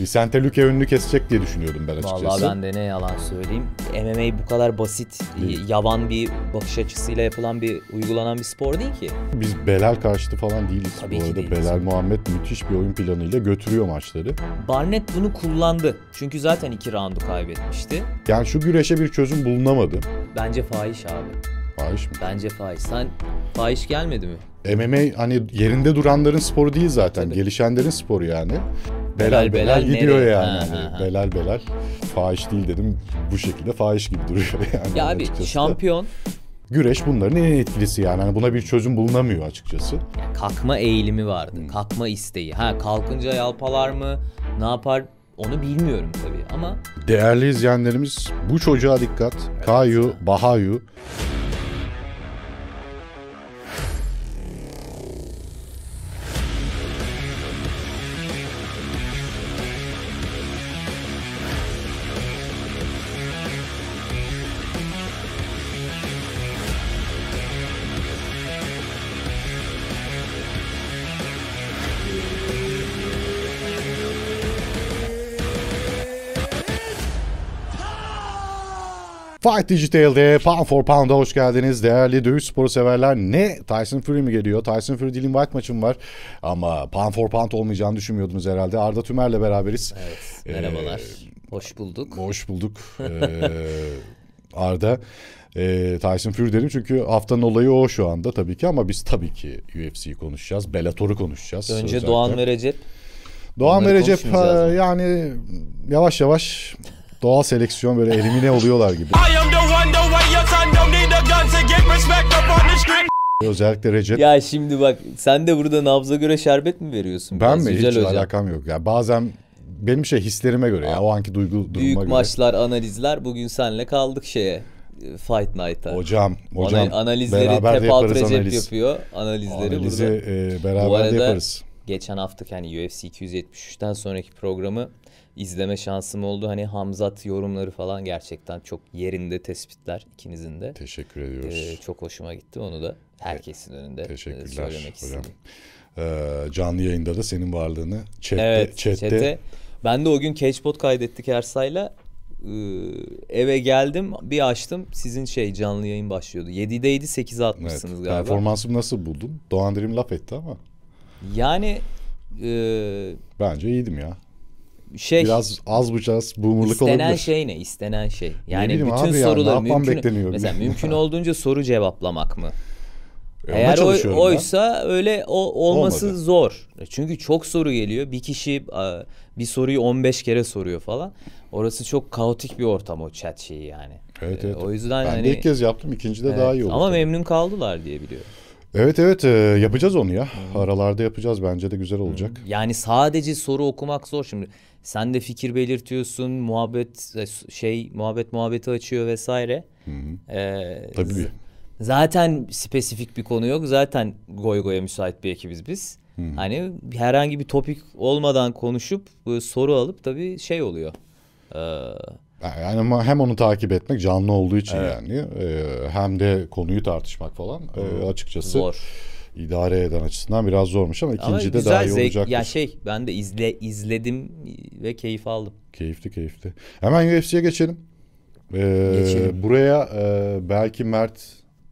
Vicente Luque önünü kesecek diye düşünüyordum ben açıkçası. Vallahi ben de ne yalan söyleyeyim. MMA bu kadar basit, değil. yavan bir bakış açısıyla yapılan bir, uygulanan bir spor değil ki. Biz Belal karşıtı falan değiliz Tabii bu arada. Değiliz. Belal Muhammed müthiş bir oyun planıyla götürüyor maçları. Barnett bunu kullandı. Çünkü zaten iki roundu kaybetmişti. Yani şu güreşe bir çözüm bulunamadı. Bence fahiş abi. Fahiş mi? Bence fahiş. Sen fahiş gelmedi mi? MMA hani yerinde duranların sporu değil zaten. Tabii. Gelişenlerin sporu yani. Belal belal, belal gidiyor nereye? yani. Ha, ha, ha. Hani belal belal. Fahiş değil dedim. Bu şekilde fahiş gibi duruyor yani. Ya abi şampiyon güreş bunların en etkilisi yani. yani buna bir çözüm bulunamıyor açıkçası. Yani kalkma eğilimi vardı. Hmm. Kalkma isteği. Ha kalkınca yalpalar mı? Ne yapar? Onu bilmiyorum tabii ama... Değerli izleyenlerimiz bu çocuğa dikkat. Evet. Kayu, Bahayu. Fight Digital'de Pound for Pound'a hoş geldiniz. Değerli dövüş sporu severler ne Tyson Fury mi geliyor? Tyson Fury Dilin White maçım var ama Pound for Pound olmayacağını düşünmüyordunuz herhalde. Arda Tümer'le beraberiz. Evet, merhabalar. Ee, hoş bulduk. Hoş bulduk. Ee, Arda e, Tyson Fury derim çünkü haftanın olayı o şu anda tabii ki ama biz tabii ki UFC'yi konuşacağız. Bellator'u konuşacağız. Önce özellikle. Doğan ve Recep. Doğan ve Recep yani yavaş yavaş doğal seleksiyon böyle elimine oluyorlar gibi. Özellikle Recep. Ya şimdi bak sen de burada nabza göre şerbet mi veriyorsun? Ben mi? Hiç hocam. alakam yok. Ya bazen benim şey hislerime göre ya o anki duygu duruma Büyük göre. maçlar, analizler bugün senle kaldık şeye. Fight Night'a. Hocam, hocam Ana, analizleri beraber de Recep analiz. yapıyor. Analizleri Analizi, burada. E, beraber Bu arada, de yaparız. Geçen hafta yani UFC 273'ten sonraki programı izleme şansım oldu. Hani Hamzat yorumları falan gerçekten çok yerinde tespitler ikinizin de. Teşekkür ediyoruz. Ee, çok hoşuma gitti onu da herkesin e, önünde Teşekkürler söylemek hocam. istedim. Ee, canlı yayında da senin varlığını chatte, evet, chatte... chatte ben de o gün catchbot kaydettik Ersay'la. Ee, eve geldim bir açtım sizin şey canlı yayın başlıyordu. 7'deydi 8'e atmışsınız evet, galiba. Performansımı nasıl buldun? Doğan Dilim laf etti ama. Yani e, bence iyiydim ya şey biraz az bucağız boomerlık istenen olabilir. İstenen şey ne? İstenen şey. Yani ne bütün soruları ya, mümkün mesela mümkün olduğunca soru cevaplamak mı? E Eğer oy, oysa ben. öyle o, olması Olmadı. zor. Çünkü çok soru geliyor. Bir kişi bir soruyu 15 kere soruyor falan. Orası çok kaotik bir ortam o chat şeyi yani. Evet, e, evet. O yüzden ben hani, de ilk kez yaptım. ikinci de evet, daha iyi oldu. Ama tabii. memnun kaldılar diye biliyorum. Evet evet e, yapacağız onu ya. Hmm. Aralarda yapacağız bence de güzel olacak. Hmm. Yani sadece soru okumak zor şimdi. Sen de fikir belirtiyorsun, muhabbet e, şey muhabbet muhabbeti açıyor vesaire. Hmm. Ee, Tabii. Zaten spesifik bir konu yok. Zaten goy goya müsait bir ekibiz biz. Hmm. Hani herhangi bir topik olmadan konuşup e, soru alıp tabii şey oluyor. Ee, yani hem onu takip etmek canlı olduğu için evet. yani e, hem de konuyu tartışmak falan e, açıkçası zor. idare eden açısından biraz zormuş ama ikinci ama de güzel, daha iyi zevk, olacaktır. Ya şey ben de izle izledim ve keyif aldım. Keyifli keyifli. Hemen UFC'ye geçelim. Ee, geçelim. Buraya e, belki Mert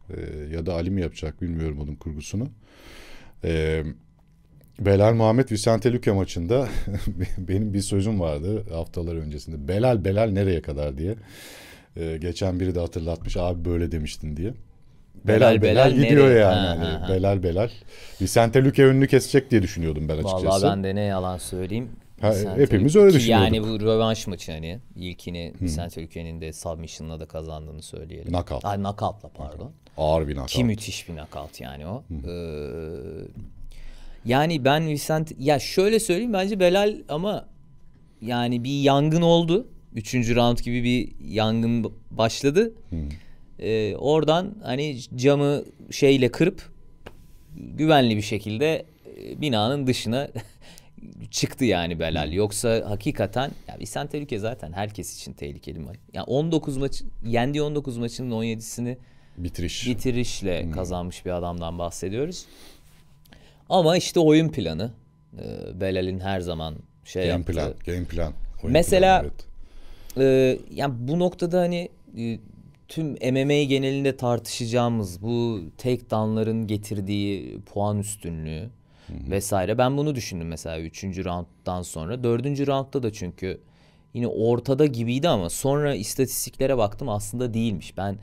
e, ya da Ali mi yapacak bilmiyorum onun kurgusunu. Eee Belal Muhammed Vicente Luque maçında benim bir sözüm vardı haftalar öncesinde. Belal Belal nereye kadar diye. Ee, geçen biri de hatırlatmış abi böyle demiştin diye. Belal Belal, belal, gidiyor nereye? yani. Ha, ha, ha. Belal Belal. Vicente Luque önünü kesecek diye düşünüyordum ben açıkçası. Vallahi ben de ne yalan söyleyeyim. Ha, e, hepimiz öyle düşünüyorduk. Yani bu rövanş maçı hani ilkini hmm. Vicente Luque'nin de submission'la da kazandığını söyleyelim. Knockout. Ay knockout'la pardon. Knockout. Ağır bir knockout. Ki müthiş bir knockout yani o. Hmm. Ee, yani ben Vicent ya şöyle söyleyeyim bence Belal ama yani bir yangın oldu. Üçüncü round gibi bir yangın başladı. Hmm. Ee, oradan hani camı şeyle kırıp güvenli bir şekilde e, binanın dışına çıktı yani Belal. Hmm. Yoksa hakikaten ya İhsan Tehlike zaten herkes için tehlikeli maç. Yani 19 maç yendi 19 maçının 17'sini bitiriş bitirişle hmm. kazanmış bir adamdan bahsediyoruz. Ama işte oyun planı. E, ee, Belal'in her zaman şey game yaptığı. plan, game plan. Oyun Mesela planı, evet. e, yani bu noktada hani e, tüm MMA genelinde tartışacağımız bu tek danların getirdiği puan üstünlüğü Hı-hı. vesaire. Ben bunu düşündüm mesela üçüncü rounddan sonra. dördüncü roundda da çünkü yine ortada gibiydi ama sonra istatistiklere baktım aslında değilmiş. Ben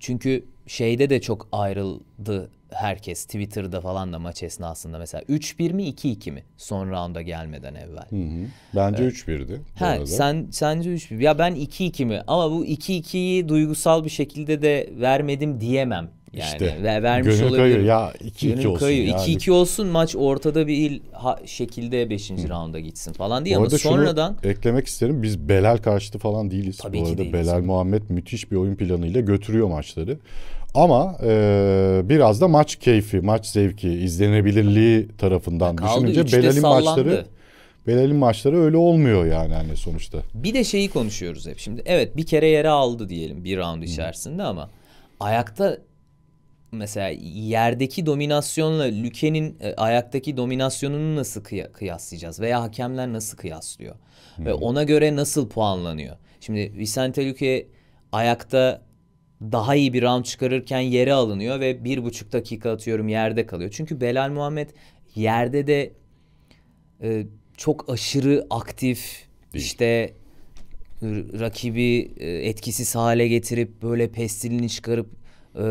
çünkü şeyde de çok ayrıldı herkes Twitter'da falan da maç esnasında mesela 3-1 mi 2-2 mi son rounda gelmeden evvel. Hı hı. Bence ee, 3-1'di. He, sen sence 3-1. Ya ben 2-2 mi? Ama bu 2-2'yi duygusal bir şekilde de vermedim diyemem. Yani işte, ve vermiş gönül olabilir. Kayıyor. Ya 2-2 olsun. Kayıyor. Yani. 2-2 olsun maç ortada bir il ha, şekilde 5. raunda gitsin falan diye ama sonradan eklemek isterim. Biz Belal karşıtı falan değiliz. Tabii bu arada ki değiliz. Belal Muhammed müthiş bir oyun planıyla götürüyor maçları. Ama e, biraz da maç keyfi, maç zevki, izlenebilirliği tarafından Kaldı, düşününce Belal'in maçları Belal'in maçları öyle olmuyor yani hani sonuçta. Bir de şeyi konuşuyoruz hep şimdi. Evet bir kere yere aldı diyelim bir round içerisinde Hı. ama ayakta mesela yerdeki dominasyonla Lüke'nin e, ayaktaki dominasyonunu nasıl kıya- kıyaslayacağız veya hakemler nasıl kıyaslıyor? Hı. Ve ona göre nasıl puanlanıyor? Şimdi Vicente Luque ayakta daha iyi bir round çıkarırken yere alınıyor ve bir buçuk dakika atıyorum yerde kalıyor. Çünkü Belal Muhammed yerde de e, çok aşırı aktif Değil. işte rakibi e, etkisiz hale getirip böyle pestilini çıkarıp e,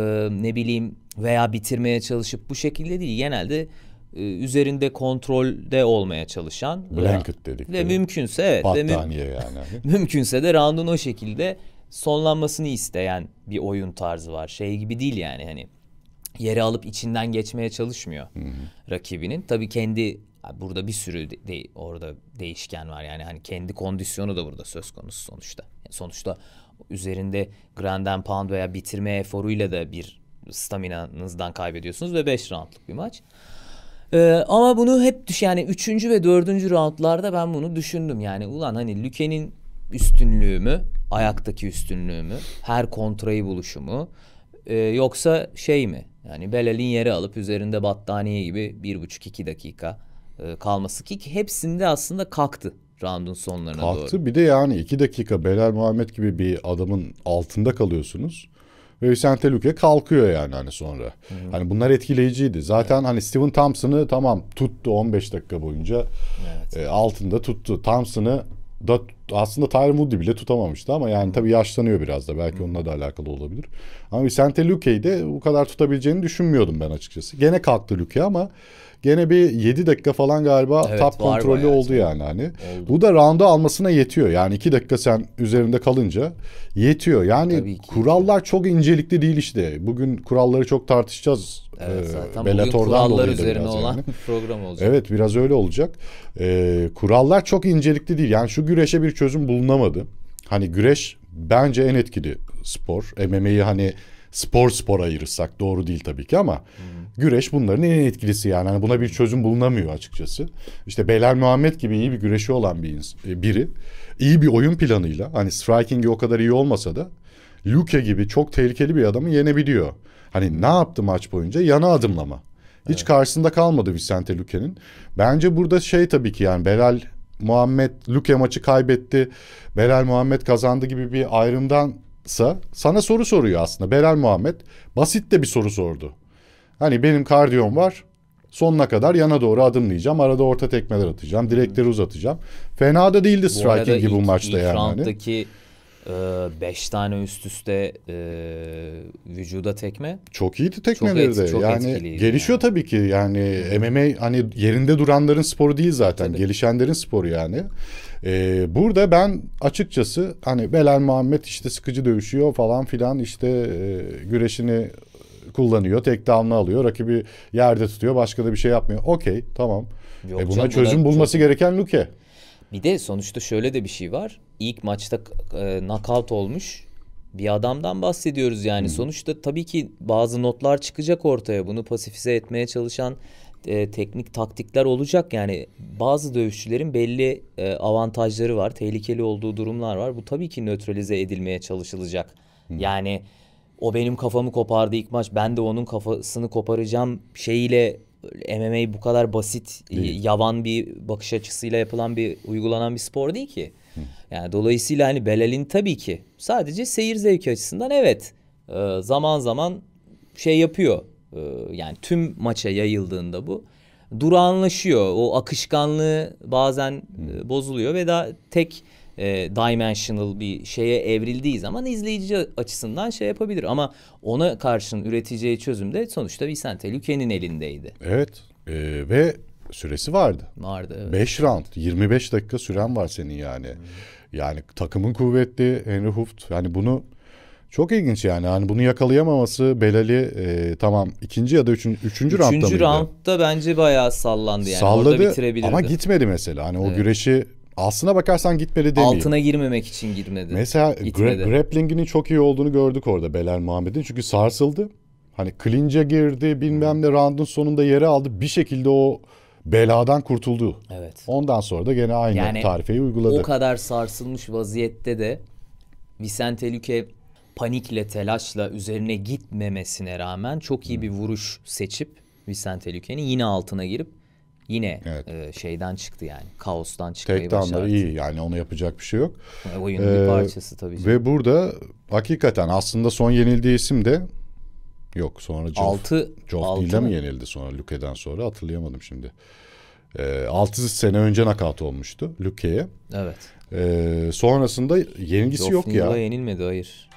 ne bileyim veya bitirmeye çalışıp bu şekilde değil genelde e, üzerinde kontrolde olmaya çalışan blanket dedik ve mümkünse evet ve müm- yani mümkünse de round'un o şekilde sonlanmasını isteyen bir oyun tarzı var. Şey gibi değil yani hani yere alıp içinden geçmeye çalışmıyor Hı-hı. rakibinin. Tabii kendi burada bir sürü de, de, orada değişken var yani hani kendi kondisyonu da burada söz konusu sonuçta. Yani sonuçta üzerinde grand and pound veya bitirme eforuyla da bir staminanızdan kaybediyorsunuz ve 5 roundluk bir maç. Ee, ama bunu hep düş yani 3. ve 4. roundlarda ben bunu düşündüm. Yani ulan hani Lüke'nin üstünlüğü mü ayaktaki üstünlüğümü, her kontrayı buluşumu e, yoksa şey mi? Yani Belal'in yeri alıp üzerinde battaniye gibi bir buçuk iki dakika e, kalması ki hepsinde aslında kalktı roundun sonlarına kalktı. doğru. Kalktı bir de yani iki dakika Belal Muhammed gibi bir adamın altında kalıyorsunuz. Ve Vicente Luque kalkıyor yani hani sonra. Hı-hı. Hani bunlar etkileyiciydi. Zaten evet. hani Steven Thompson'ı tamam tuttu 15 dakika boyunca. Evet. E, altında tuttu. Thompson'ı da aslında Tyron Woodley bile tutamamıştı ama yani tabii yaşlanıyor biraz da belki onunla da alakalı olabilir. Ama sente Luque'yi de bu kadar tutabileceğini düşünmüyordum ben açıkçası. Gene kalktı Luque ama Gene bir 7 dakika falan galiba evet, tap kontrolü oldu yani, yani hani. Oldu. Bu da round'u almasına yetiyor. Yani 2 dakika sen üzerinde kalınca yetiyor. Yani kurallar çok incelikli değil işte. Bugün kuralları çok tartışacağız. Evet ee, zaten e, bugün kurallar üzerine olan yani. program olacak. Evet biraz öyle olacak. E, kurallar çok incelikli değil. Yani şu güreşe bir çözüm bulunamadı. Hani güreş bence en etkili spor. MMA'yi hani spor spor ayırırsak doğru değil tabii ki ama hmm güreş bunların en etkilisi yani. yani buna bir çözüm bulunamıyor açıkçası. İşte Belal Muhammed gibi iyi bir güreşi olan bir e, biri iyi bir oyun planıyla hani striking'i o kadar iyi olmasa da Luke gibi çok tehlikeli bir adamı yenebiliyor. Hani ne yaptı maç boyunca? Yana adımlama. Hiç evet. karşısında kalmadı Vicente Luke'nin. Bence burada şey tabii ki yani Belal Muhammed Luke maçı kaybetti. Belal Muhammed kazandı gibi bir ayrımdansa sana soru soruyor aslında. Belal Muhammed basit de bir soru sordu. Hani benim kardiyom var. Sonuna kadar yana doğru adımlayacağım. Arada orta tekmeler atacağım. Direkleri uzatacağım. Fena da değildi striking gibi bu maçta ilk yani. Hani. Round'daki 5 e, tane üst üste e, vücuda tekme. Çok iyiydi tekmeleri çok de. Çok yani gelişiyor yani. tabii ki. Yani MMA hani yerinde duranların sporu değil zaten. Tabii. Gelişenlerin sporu yani. Ee, burada ben açıkçası hani Belal Muhammed işte sıkıcı dövüşüyor falan filan işte e, güreşini kullanıyor. Tek down'la alıyor. Rakibi yerde tutuyor. Başka da bir şey yapmıyor. Okey tamam. E Yok e buna canım, çözüm buna bulması çok... gereken Luke. Bir de sonuçta şöyle de bir şey var. İlk maçta e, knockout olmuş bir adamdan bahsediyoruz yani. Hmm. Sonuçta tabii ki bazı notlar çıkacak ortaya. Bunu pasifize etmeye çalışan e, teknik taktikler olacak. Yani bazı dövüşçülerin belli e, avantajları var. Tehlikeli olduğu durumlar var. Bu tabii ki nötralize edilmeye çalışılacak. Hmm. Yani o benim kafamı kopardı ilk maç ben de onun kafasını koparacağım şeyiyle MMA bu kadar basit değil. yavan bir bakış açısıyla yapılan bir uygulanan bir spor değil ki. Hı. Yani dolayısıyla hani Belal'in tabii ki sadece seyir zevki açısından evet ee, zaman zaman şey yapıyor. Ee, yani tüm maça yayıldığında bu duranlaşıyor. O akışkanlığı bazen e, bozuluyor ve daha tek e, dimensional bir şeye evrildiği zaman izleyici açısından şey yapabilir. Ama ona karşın üreteceği çözüm de sonuçta Vicente Luque'nin elindeydi. Evet e, ve süresi vardı. Vardı evet. 5 round 25 dakika süren var senin yani. Hmm. Yani takımın kuvvetli Henry Hooft yani bunu çok ilginç yani. Hani bunu yakalayamaması Belali e, tamam ikinci ya da üçüncü, üçüncü roundda mıydı? Üçüncü roundda bence bayağı sallandı yani. Salladı Orada bitirebilirdi. ama gitmedi mesela. Hani evet. o güreşi aslına bakarsan gitmedi demeyeyim. Altına girmemek için girmedi. Mesela gra- grappling'inin çok iyi olduğunu gördük orada Belal Muhammed'in. Çünkü sarsıldı. Hani clinch'e girdi bilmem ne round'un sonunda yere aldı. Bir şekilde o beladan kurtuldu. Evet. Ondan sonra da gene aynı yani, tarifeyi uyguladı. O kadar sarsılmış vaziyette de Vicente Luque panikle telaşla üzerine gitmemesine rağmen çok iyi bir vuruş seçip Vicente Luque'nin yine altına girip yine evet. e, şeyden çıktı yani. Kaostan çıkmayı Tek başardı. iyi yani onu yapacak bir şey yok. E, oyunun ee, bir parçası tabii. Canım. Ve burada hakikaten aslında son yenildiği isim de yok sonra Joff. 6 Joff ile mi yenildi sonra Luke'den sonra hatırlayamadım şimdi. E, ee, 6 sene önce nakat olmuştu Luke'ye. Evet. E, sonrasında yenilgisi Joff yok Neal'a ya. yenilmedi hayır.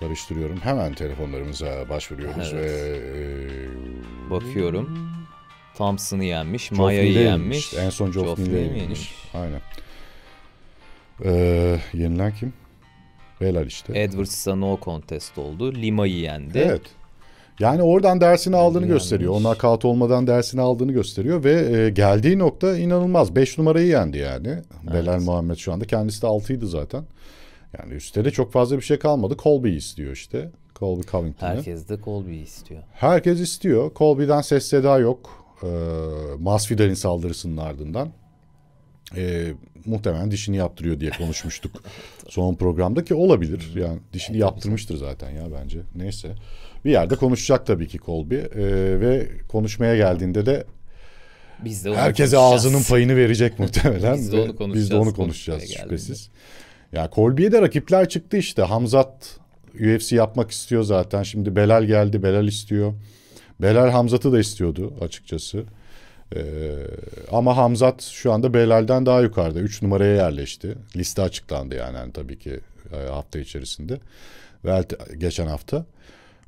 Karıştırıyorum. Hemen telefonlarımıza başvuruyoruz. Evet. Ee, Bakıyorum. Thompson'ı yenmiş, Maya'yı yenmiş. En son Joff Neal'i yenmiş. Aynen. Ee, yenilen kim? Beyler işte. Edwards'a no contest oldu. Lima'yı yendi. Evet. Yani oradan dersini aldığını Yenmiş. gösteriyor. O kağıt olmadan dersini aldığını gösteriyor ve e, geldiği nokta inanılmaz. 5 numarayı yendi yani. Evet. Belal Muhammed şu anda. Kendisi de 6'ydı zaten. Yani üstte de çok fazla bir şey kalmadı. Colby istiyor işte. Colby Covington'ı. Herkes de Colby istiyor. Herkes istiyor. Colby'den ses seda yok e, Masvidal'in saldırısının ardından e, muhtemelen dişini yaptırıyor diye konuşmuştuk son programda ki olabilir. Yani dişini yaptırmıştır zaten ya bence. Neyse. Bir yerde konuşacak tabii ki Colby e, ve konuşmaya geldiğinde de biz de onu herkese ağzının payını verecek muhtemelen. biz de onu konuşacağız. Biz de onu konuşacağız şüphesiz. Ya Colby'ye de rakipler çıktı işte. Hamzat UFC yapmak istiyor zaten. Şimdi Belal geldi, Belal istiyor. Belal Hamzat'ı da istiyordu açıkçası. Ee, ama Hamzat şu anda Belal'den daha yukarıda. 3 numaraya yerleşti. Liste açıklandı yani, yani tabii ki e, hafta içerisinde. Velter, geçen hafta.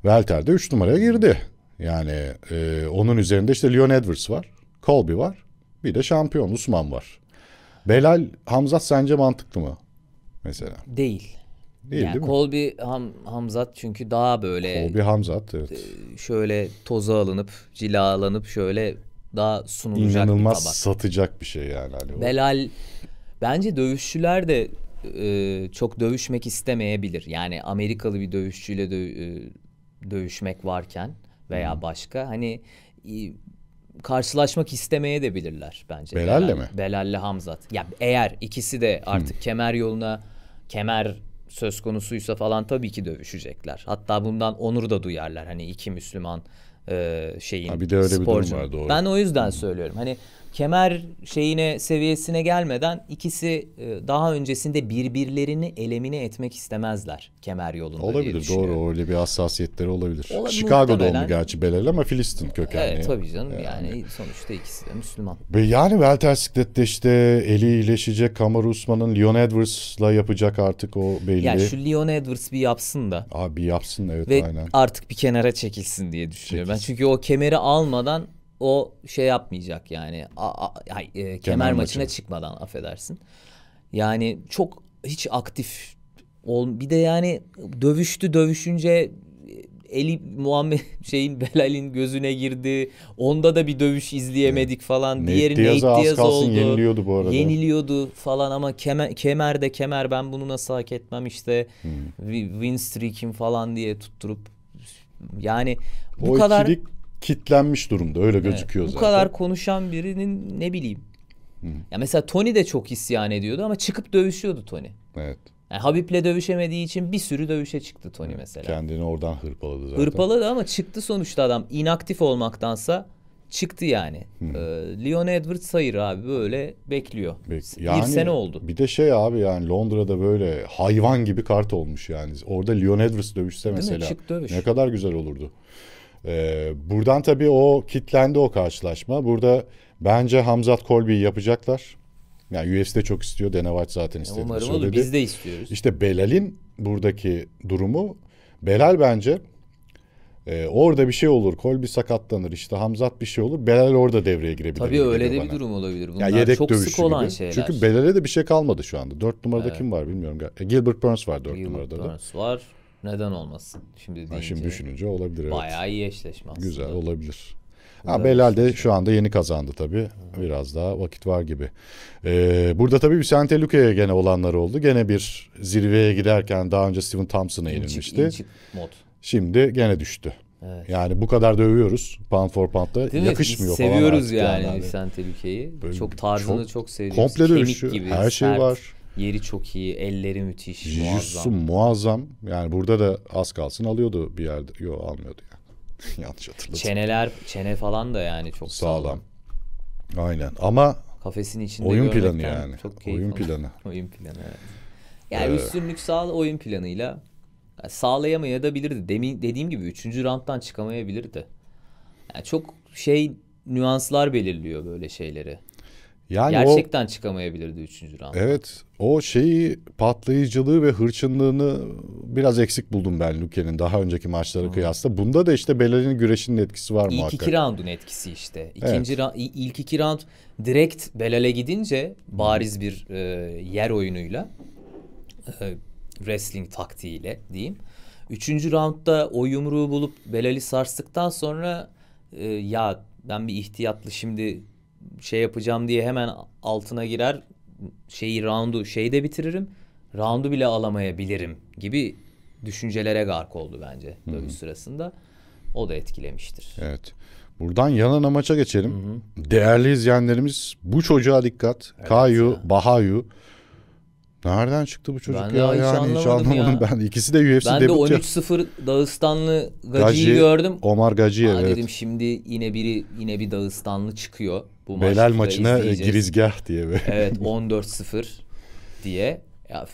Welter de 3 numaraya girdi. Yani e, onun üzerinde işte Leon Edwards var. Colby var. Bir de şampiyon Usman var. Belal Hamzat sence mantıklı mı? Mesela. Değil. Değil yani değil mi? Kolbi Ham, Hamzat çünkü daha böyle... Kolbi Hamzat evet. E, şöyle toza alınıp cilalanıp şöyle daha sunulacak İnanılmaz bir tabak. satacak bir şey yani. Hani Belal bence dövüşçüler de e, çok dövüşmek istemeyebilir. Yani Amerikalı bir dövüşçüyle dö, e, dövüşmek varken veya hmm. başka hani e, karşılaşmak istemeye de bilirler bence. Belal'le Belal, mi? Belal'le Hamzat. Ya eğer ikisi de artık hmm. kemer yoluna kemer söz konusuysa falan tabii ki dövüşecekler. Hatta bundan onur da duyarlar. Hani iki Müslüman e, şeyin ha, bir de öyle sporcu. bir durum var doğru. Ben o yüzden söylüyorum. Hani kemer şeyine seviyesine gelmeden ikisi e, daha öncesinde birbirlerini elemine etmek istemezler kemer yolunda. Olabilir doğru öyle bir hassasiyetleri olabilir. olabilir Chicago doğumlu gerçi Belal ama Filistin kökenli. Evet tabii canım yani, yani sonuçta ikisi de Müslüman. Yani Velter Siklet'te işte eli iyileşecek Kamaru Usman'ın Leon Edwards'la yapacak artık o belli. Yani şu Leon Edwards bir yapsın da. Abi yapsın evet Ve aynen. Ve artık bir kenara çekilsin diye düşünüyorum. Çekilsin. Ben çünkü o kemeri almadan o şey yapmayacak yani a, a, a, e, kemer, kemer maçına maçı. çıkmadan affedersin. Yani çok hiç aktif ol bir de yani dövüştü dövüşünce eli Muhammed şeyin Belal'in gözüne girdi. Onda da bir dövüş izleyemedik evet. falan. Nate Diğeri Diaz'a Nate Diaz oldu. Yeniliyordu bu arada. Yeniliyordu falan ama kemer, kemer de kemer ben bunu nasıl hak etmem işte. Hmm. Win streak'im falan diye tutturup yani bu o kadar ikilik kitlenmiş durumda. Öyle gözüküyor bu zaten. Bu kadar konuşan birinin ne bileyim. Hı. Ya mesela Tony de çok isyan ediyordu ama çıkıp dövüşüyordu Tony. Evet. Yani Habib'le dövüşemediği için bir sürü dövüşe çıktı Tony evet, mesela. Kendini oradan hırpaladı zaten. Hırpaladı ama çıktı sonuçta adam. inaktif olmaktansa çıktı yani. Hı. Ee, Leon Edwards sayır abi böyle bekliyor. Bek yani, bir sene oldu. Bir de şey abi yani Londra'da böyle hayvan gibi kart olmuş yani. Orada Leon Edwards dövüşse Değil mesela Çık, dövüş. ne kadar güzel olurdu. Ee, buradan tabii o kitlendi o karşılaşma. Burada bence Hamzat Kolbi'yi yapacaklar. Yani UFC'de çok istiyor. Dana zaten istediğini Umarım söyledi. olur. Biz de istiyoruz. İşte Belal'in buradaki durumu Belal bence e, orada bir şey olur. Kolbi sakatlanır. İşte Hamzat bir şey olur. Belal orada devreye girebilir. Tabii öyle de bir durum olabilir. Bunlar yani yedek çok sık olan gibi. şeyler. Çünkü Belal'e de bir şey kalmadı şu anda. Dört numarada evet. kim var bilmiyorum. Gilbert Burns var dört Gilbert numarada. Gilbert Burns da. var. Neden olmasın? Şimdi deyince, şimdi düşününce olabilir evet. Bayağı iyi eşleşme aslında. Güzel olabilir. Ha, Belal de şu anda yeni kazandı tabii. Biraz daha vakit var gibi. Ee, burada tabii Vicente Luca'ya gene olanlar oldu. Gene bir zirveye giderken daha önce Steven Thompson'a yenilmişti. mod. Şimdi gene düştü. Evet. Yani bu kadar dövüyoruz pound for pound'da Değil yakışmıyor mi? Seviyoruz yani, yani. Vicente Luca'yı. Çok tarzını çok, çok sevdiğimiz. Komple dövüşü, her şey sert. var. Yeri çok iyi, elleri müthiş, Jujutsu muazzam. muazzam. Yani burada da az kalsın alıyordu bir yerde. Yok almıyordu yani. Yanlış hatırladım. Çeneler, çene falan da yani çok sağlam. sağlam. Aynen ama kafesin içinde oyun planı yani. Çok keyif oyun planı. oyun planı. Evet. Yani ee... üstünlük sağ oyun planıyla sağlayamaya Demin dediğim gibi 3. ranttan çıkamayabilirdi. Yani çok şey nüanslar belirliyor böyle şeyleri. Yani Gerçekten o, çıkamayabilirdi 3. round. Evet. O şeyi patlayıcılığı ve hırçınlığını biraz eksik buldum ben Luke'nin daha önceki maçlara kıyasla. Bunda da işte Belal'in güreşinin etkisi var mı? İlk muhakkak. iki roundun etkisi işte. İkinci evet. ra- ilk iki round direkt Belal'e gidince bariz bir e, yer oyunuyla e, wrestling taktiğiyle diyeyim. Üçüncü roundda o yumruğu bulup Belal'i sarstıktan sonra e, ya ben bir ihtiyatlı şimdi şey yapacağım diye hemen altına girer şeyi roundu şeyde bitiririm. Roundu bile alamayabilirim gibi düşüncelere gark oldu bence dövüş Hı-hı. sırasında. O da etkilemiştir. Evet. Buradan Yanana amaça geçelim. Hı-hı. Değerli izleyenlerimiz bu çocuğa dikkat. Evet Kayu, ya. Bahayu. Nereden çıktı bu çocuk ben ya? Hiç yani hiç anlamadım ya. ben. İkisi de UFC Ben de 13-0 Dağıstanlı Gaci'yi Gaci, gördüm. Omar Gaci evet. Dedim şimdi yine biri yine bir Dağıstanlı çıkıyor. Bu Belal maçına e, girizgah diye. Be. Evet 14-0 diye. Ya,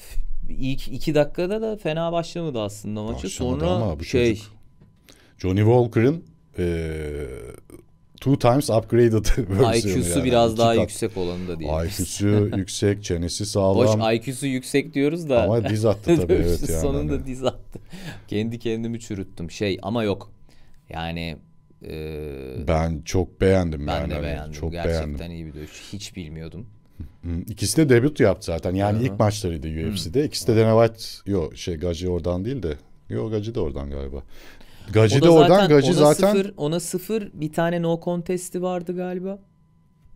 ilk iki dakikada da fena başlamadı aslında maçı. Başlamadı Sonra ama bu şey çocuk. Johnny Walker'ın e, two times upgraded IQ'su yani. biraz daha yüksek olanı da diyelim. IQ'su yüksek, çenesi sağlam. Boş IQ'su yüksek diyoruz da. Ama diz attı tabii evet yani. Sonunda hani. diz attı. Kendi kendimi çürüttüm şey ama yok. Yani ee, ben çok beğendim. Ben yani. de hani beğendim. Çok Gerçekten beğendim. iyi bir dövüş. Hiç bilmiyordum. İkisi de debut yaptı zaten. Yani Hı-hı. ilk maçlarıydı UFC'de. hı İkisi de Dana White. Yok şey Gaci oradan değil de. Yok Gaci de oradan galiba. Gaci de oradan. Gaci ona zaten. Sıfır, ona sıfır bir tane no contest'i vardı galiba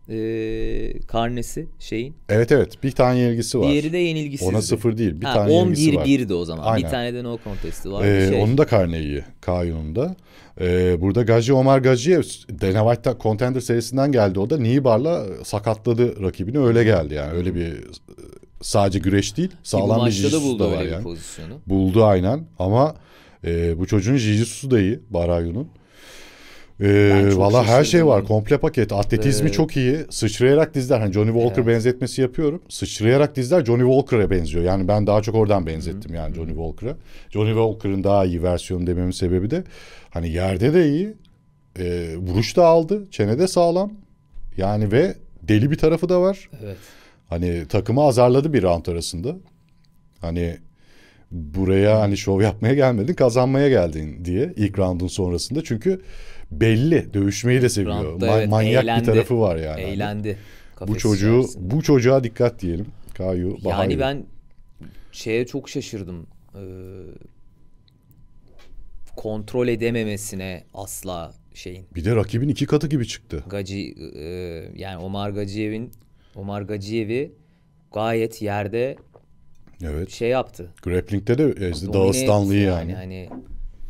e, karnesi şeyin. Evet evet bir tane yenilgisi var. Diğeri de yenilgisizdi. Ona sıfır değil bir ha, tane 11 yenilgisi var. 11-1'di o zaman. Aynen. Bir tane de no contest'i var. Ee, şey. Onun da karne iyi da Ee, burada Gaji Omar Gaji'ye Dana White'da Contender serisinden geldi o da. Nibar'la sakatladı rakibini öyle geldi yani öyle bir e, sadece güreş değil sağlam bir jiu buldu da var yani. Pozisyonu. Buldu aynen ama e, bu çocuğun jiu da iyi Barayun'un. Ee, Valla her şey var. Komple paket. Atletizmi ee... çok iyi. Sıçrayarak dizler. Hani Johnny Walker evet. benzetmesi yapıyorum. Sıçrayarak dizler Johnny Walker'a benziyor. Yani ben daha çok oradan benzettim Hı. yani Johnny Walker'a. Johnny Walker'ın daha iyi versiyonu dememin sebebi de hani yerde de iyi. E, vuruş da aldı. Çene de sağlam. Yani ve deli bir tarafı da var. Evet. Hani takımı azarladı bir round arasında. Hani buraya hani şov yapmaya gelmedin kazanmaya geldin diye ilk roundun sonrasında. Çünkü belli. Dövüşmeyi de seviyor. Brandt'da, Ma- evet, manyak eğlendi. bir tarafı var yani. Eğlendi. bu çocuğu içerisinde. bu çocuğa dikkat diyelim. Kayu Bahayu. Yani ben şeye çok şaşırdım. Ee, kontrol edememesine asla şeyin. Bir de rakibin iki katı gibi çıktı. Gaci e, yani Omar Gaciyev'in Omar Gaciyev'i gayet yerde evet. şey yaptı. Grappling'de de ezdi Dağıstanlı'yı yani. yani. Hani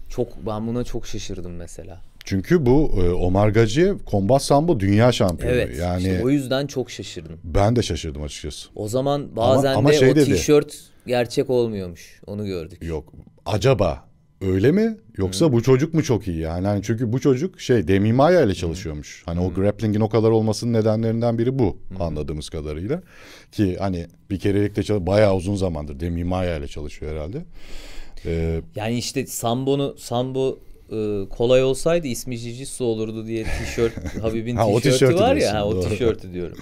çok ben buna çok şaşırdım mesela. Çünkü bu e, Omar Gaci kombat sambo dünya şampiyonu. Evet. Yani işte o yüzden çok şaşırdım. Ben de şaşırdım açıkçası. O zaman bazen ama, ama de şey o dedi, tişört gerçek olmuyormuş. Onu gördük. Yok. Acaba öyle mi yoksa hmm. bu çocuk mu çok iyi yani? yani çünkü bu çocuk şey Demi Maya ile hmm. çalışıyormuş. Hani hmm. Hani hmm. o grappling'in o kadar olmasının nedenlerinden biri bu hmm. anladığımız kadarıyla. Ki hani bir kerelik de çalış bayağı uzun zamandır Demi Maya ile çalışıyor herhalde. Ee, yani işte Sambo'nu Sambo e, kolay olsaydı ismi Jijitsu olurdu diye tişört Habib'in ha, tişörtü var ya ha, o doğru. tişörtü diyorum.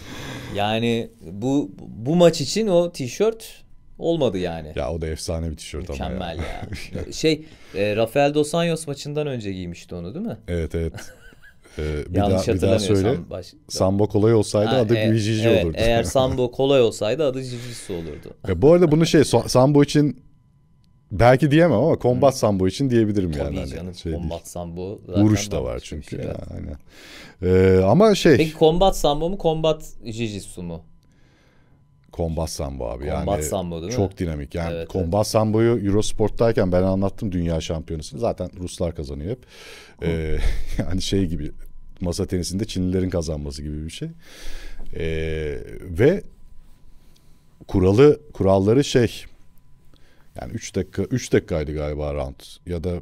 Yani bu bu maç için o tişört olmadı yani. Ya o da efsane bir tişört Mükemmel ama ya. ya. şey e, Rafael Dos Anjos maçından önce giymişti onu değil mi? Evet evet. Ee, bir Yanlış daha, bir daha söyle. Baş... Sambo kolay olsaydı ha, adı e, Gvijiji evet, olurdu. Eğer Sambo kolay olsaydı adı Jijitsu olurdu. ya, bu arada bunu şey Sambo için Belki diyemem ama kombat sambo için diyebilirim Tabii yani. Tabii hani canım hani şey kombat değil. sambo. Vuruş da var çünkü. Ya, aynen. Ee, ama şey. Peki kombat sambo mu kombat jujitsu mu? Kombat sambo abi. Kombat yani sambo değil mi? Çok dinamik. Yani evet, kombat evet. samboyu Eurosport'tayken ben anlattım dünya şampiyonasını. Zaten Ruslar kazanıyor hep. Ee, yani şey gibi masa tenisinde Çinlilerin kazanması gibi bir şey. Ee, ve kuralı kuralları şey yani 3 dakika 3 dakikaydı galiba round ya da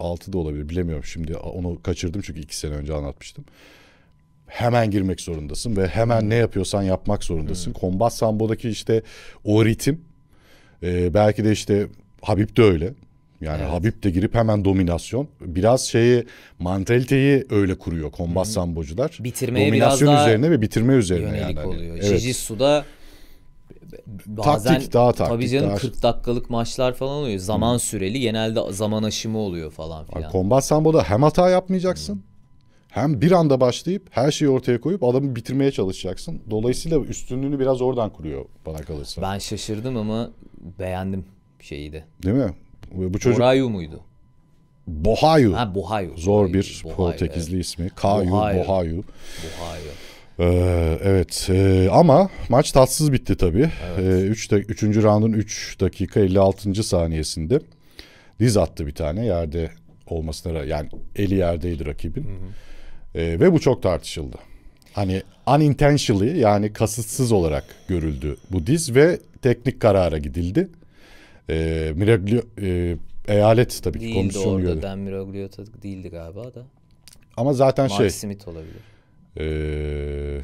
6 da olabilir bilemiyorum şimdi onu kaçırdım çünkü 2 sene önce anlatmıştım. Hemen girmek zorundasın ve hemen ne yapıyorsan yapmak zorundasın. Evet. Hmm. Kombat sambodaki işte o ritim e, belki de işte Habib de öyle. Yani evet. Habib de girip hemen dominasyon. Biraz şeyi mantaliteyi öyle kuruyor kombat hı sambocular. Bitirmeye dominasyon biraz daha üzerine ve bitirme üzerine yani. Hani. oluyor. evet. Jiu-Jitsu'da bazen taktik, daha taktik, tabii canım daha... 40 dakikalık maçlar falan oluyor. Zaman hmm. süreli genelde zaman aşımı oluyor falan filan. Kombat Sambo'da hem hata yapmayacaksın. Hmm. Hem bir anda başlayıp her şeyi ortaya koyup adamı bitirmeye çalışacaksın. Dolayısıyla üstünlüğünü biraz oradan kuruyor bana kalırsa. Ben şaşırdım ama beğendim şeyi de. Değil mi? Bu çocuk... Borayu muydu? Bohayu. Ha Bohayu. Zor Bohayu. bir Portekizli ismi. Kayu Bohayu. Bohayu. Bohayu. Ee, evet ee, ama maç tatsız bitti tabii. 3. Evet. Ee, üç roundun 3 dakika 56. saniyesinde diz attı bir tane yerde olmasına yani eli yerdeydi rakibin. Hı hı. Ee, ve bu çok tartışıldı. Hani unintentionally yani kasıtsız olarak görüldü bu diz ve teknik karara gidildi. Ee, Miraglio, e, eyalet tabii ki Değildi komisyonu orada. gördü. Ben Miraglio değildi galiba da. Ama zaten şey- Mark şey. Smith olabilir. Ee,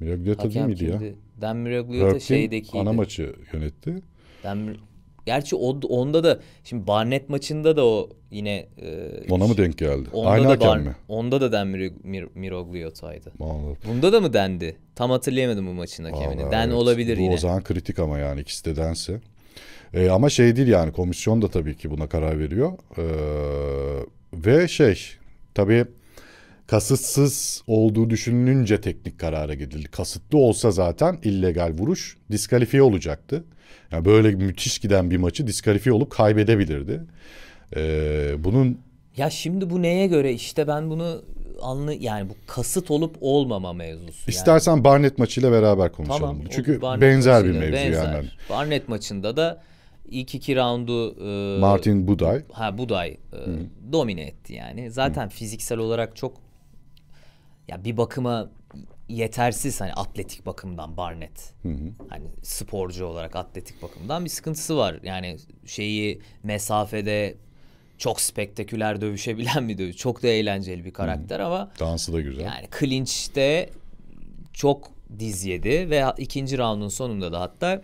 Miragliata değil miydi ya? Dan Miragliata Herpin şeydekiydi. ana maçı yönetti. Dan Gerçi o, onda da şimdi Barnett maçında da o yine e, ona mı şey- denk geldi? Onda Aynı da hakem mi? Onda da Den Mir- Mir- Mirogliota'ydı. Bunda da mı dendi? Tam hatırlayamadım bu maçın hakemini. Vallahi den evet. olabilir bu yine. O zaman kritik ama yani ikisi de dense. E, ama şey değil yani komisyon da tabii ki buna karar veriyor. E, ve şey tabii kasıtsız olduğu düşünülünce teknik karara gidildi. Kasıtlı olsa zaten illegal vuruş diskalifiye olacaktı. Yani böyle müthiş giden bir maçı diskalifiye olup kaybedebilirdi. Ee, bunun ya şimdi bu neye göre işte ben bunu anlı yani bu kasıt olup olmama mevzusu. İstersen Barnett maçıyla beraber konuşalım. Tamam, bunu. Çünkü Barnett benzer bir mevzu benzer. yani. Barnett maçında da ilk iki roundu e, Martin Buday ha Buday e, domine etti yani. Zaten Hı. fiziksel olarak çok ya bir bakıma yetersiz hani atletik bakımdan Barnett. Hı hı. Hani sporcu olarak atletik bakımdan bir sıkıntısı var. Yani şeyi mesafede çok spektaküler dövüşebilen bir dövüş. Çok da eğlenceli bir karakter hı hı. ama dansı da güzel. Yani clinch'te çok diz yedi ve ikinci roundun sonunda da hatta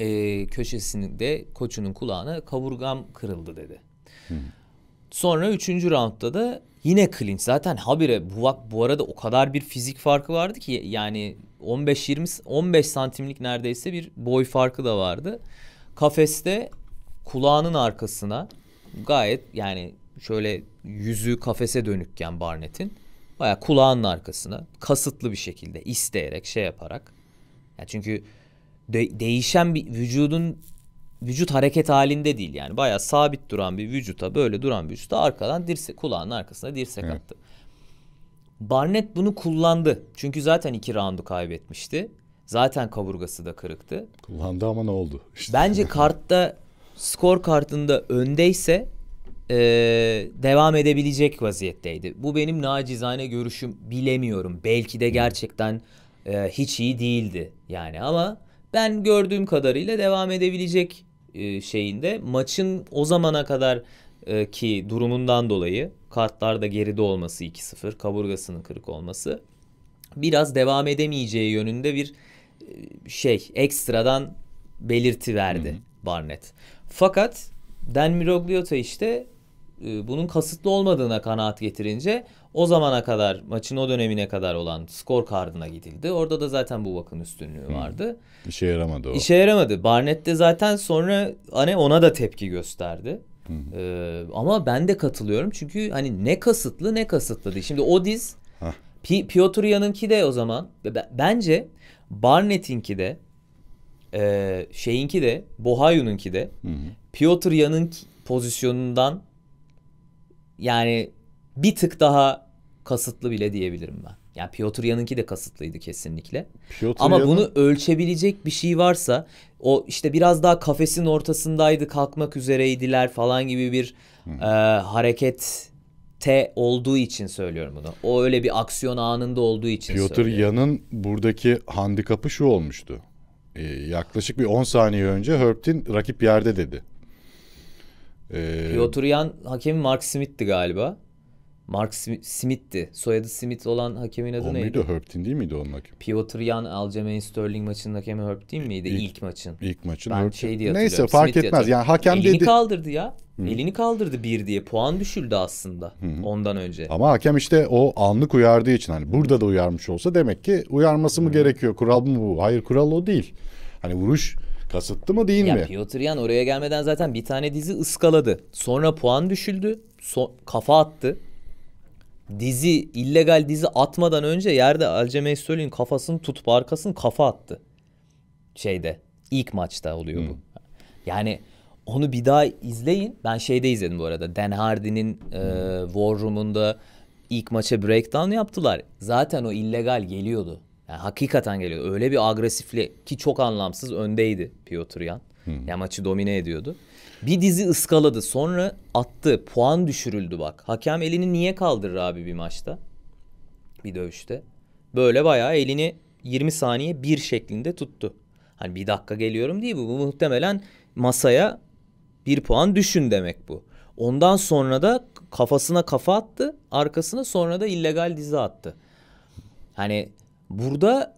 e, köşesinde koçunun kulağına kaburgam kırıldı dedi. Hı. Sonra üçüncü roundda da Yine clinch zaten habire bu, bu arada o kadar bir fizik farkı vardı ki yani 15-20 15 santimlik neredeyse bir boy farkı da vardı. Kafeste kulağının arkasına gayet yani şöyle yüzü kafese dönükken Barnett'in baya kulağının arkasına kasıtlı bir şekilde isteyerek şey yaparak. Yani çünkü de, değişen bir vücudun vücut hareket halinde değil yani bayağı sabit duran bir vücuta böyle duran bir vücuta arkadan dirse kulağının arkasına dirsek evet. attı. Barnett bunu kullandı. Çünkü zaten iki roundu kaybetmişti. Zaten kaburgası da kırıktı. Kullandı ama ne oldu? İşte. Bence kartta skor kartında öndeyse e, devam edebilecek vaziyetteydi. Bu benim nacizane görüşüm bilemiyorum. Belki de gerçekten e, hiç iyi değildi yani ama ben gördüğüm kadarıyla devam edebilecek e, şeyinde maçın o zamana kadar e, ki durumundan dolayı kartlarda geride olması 2-0 kaburgasının kırık olması biraz devam edemeyeceği yönünde bir e, şey ekstradan belirti verdi Hı-hı. Barnett. Fakat Dan Mirogliotta işte bunun kasıtlı olmadığına kanaat getirince o zamana kadar maçın o dönemine kadar olan skor kardına gidildi. Orada da zaten bu bakın üstünlüğü vardı. Hmm. İşe yaramadı o. İşe yaramadı. Barnett de zaten sonra hani ona da tepki gösterdi. Hı Ee, ama ben de katılıyorum çünkü hani ne kasıtlı ne kasıtlı Şimdi o diz P- Piotryan'ınki de o zaman bence Barnett'inki de e, şeyinki de Bohayu'nunki de Piotryan'ın pozisyonundan yani bir tık daha kasıtlı bile diyebilirim ben. Yani Piotr Yan'ınki de kasıtlıydı kesinlikle. Piotr Ama Yan'ın... bunu ölçebilecek bir şey varsa o işte biraz daha kafesin ortasındaydı kalkmak üzereydiler falan gibi bir e, hareket te olduğu için söylüyorum bunu. O öyle bir aksiyon anında olduğu için Piotr söylüyorum. Yan'ın buradaki handikapı şu olmuştu. Ee, yaklaşık bir 10 saniye önce Herbt'in rakip yerde dedi. Ee, Piotr Yan hakemi Mark Smith'ti galiba. Mark Smith'ti. Soyadı Smith olan hakemin adı o neydi? O muydu? Herb değil miydi onun hakemi? Piotr Jan Aljamain Sterling maçının hakemi Herb değil miydi? İlk, ilk maçın. İlk maçın ben Herb. Şey diye Neyse fark Smith etmez. Yani hakem Elini dedi. kaldırdı ya. Hı. Elini kaldırdı bir diye. Puan düşüldü aslında Hı. ondan önce. Ama hakem işte o anlık uyardığı için hani burada da uyarmış olsa demek ki uyarması mı Hı. gerekiyor? Kural mı bu? Hayır kural o değil. Hani vuruş kasıttı mı değil ya, mi? Ya Piotr Jan oraya gelmeden zaten bir tane dizi ıskaladı. Sonra puan düşüldü. So- kafa attı dizi illegal dizi atmadan önce yerde Alcemey Sölün kafasını tutup arkasını kafa attı. Şeyde ilk maçta oluyor hmm. bu. Yani onu bir daha izleyin. Ben şeyde izledim bu arada. Dan Hardy'nin e, War Room'unda ilk maça breakdown yaptılar. Zaten o illegal geliyordu. Yani hakikaten geliyordu. Öyle bir agresifli ki çok anlamsız öndeydi Piotr Yan. Hmm. Yani maçı domine ediyordu. Bir dizi ıskaladı sonra attı puan düşürüldü bak. Hakem elini niye kaldırır abi bir maçta? Bir dövüşte. Böyle bayağı elini 20 saniye bir şeklinde tuttu. Hani bir dakika geliyorum değil bu. Bu muhtemelen masaya bir puan düşün demek bu. Ondan sonra da kafasına kafa attı. Arkasına sonra da illegal dizi attı. Hani burada